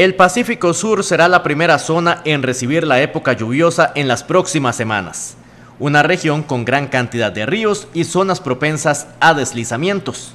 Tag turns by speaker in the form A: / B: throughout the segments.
A: El Pacífico Sur será la primera zona en recibir la época lluviosa en las próximas semanas, una región con gran cantidad de ríos y zonas propensas a deslizamientos.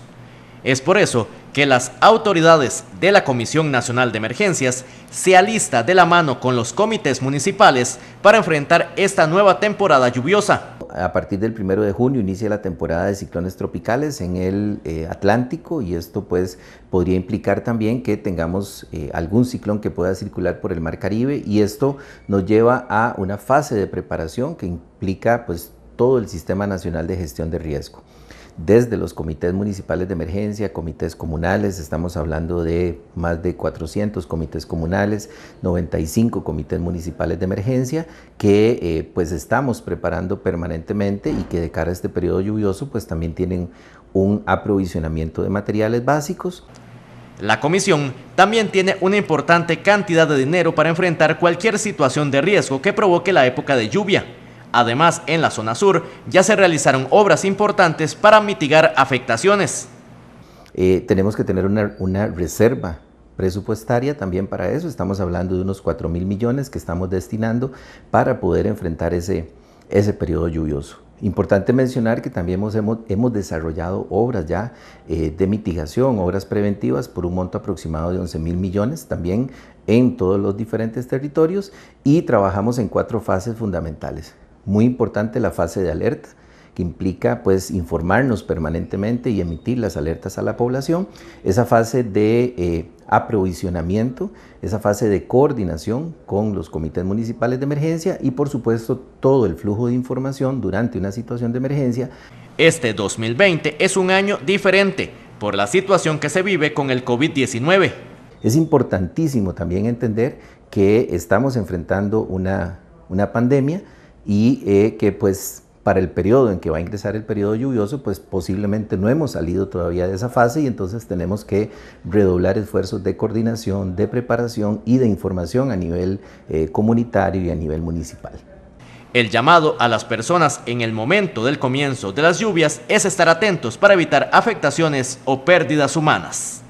A: Es por eso que las autoridades de la Comisión Nacional de Emergencias se alista de la mano con los comités municipales para enfrentar esta nueva
B: temporada lluviosa a partir del primero de junio inicia la temporada de ciclones tropicales en el eh, Atlántico y esto pues podría implicar también que tengamos eh, algún ciclón que pueda circular por el Mar Caribe y esto nos lleva a una fase de preparación que implica pues todo el Sistema Nacional de Gestión de Riesgo. Desde los comités municipales de emergencia, comités comunales, estamos hablando de más de 400 comités comunales, 95 comités municipales de emergencia, que eh, pues estamos preparando permanentemente y que de cara a este periodo lluvioso pues también tienen un aprovisionamiento de materiales básicos.
A: La comisión
B: también tiene una
A: importante cantidad de dinero para enfrentar cualquier situación de riesgo que provoque la época de lluvia. Además, en la zona sur ya se realizaron obras importantes para mitigar afectaciones.
B: Eh, tenemos que tener una, reserva presupuestaria también para eso. Estamos hablando de unos 4 mil millones que estamos destinando para poder enfrentar ese, periodo lluvioso. Importante mencionar que también hemos, desarrollado obras ya eh, de mitigación, obras preventivas por un monto aproximado de 11 mil millones también en todos los diferentes territorios y trabajamos en cuatro fases fundamentales. Muy importante la fase de alerta que implica pues informarnos permanentemente y emitir las alertas a la población, esa fase de eh, aprovisionamiento, esa fase de coordinación con los comités municipales de emergencia y por supuesto todo el flujo de información durante una situación de emergencia.
A: Este 2020 es un año diferente por la situación que se vive con el COVID-19.
B: Es importantísimo también entender que estamos enfrentando una, una pandemia y eh, que pues para el periodo en que va a ingresar el periodo lluvioso, pues posiblemente no hemos salido todavía de esa fase y entonces tenemos que redoblar esfuerzos de coordinación, de preparación y de información a nivel eh, comunitario y a nivel municipal.
A: El llamado a las personas en el momento del comienzo de las lluvias es estar atentos para evitar afectaciones o pérdidas humanas.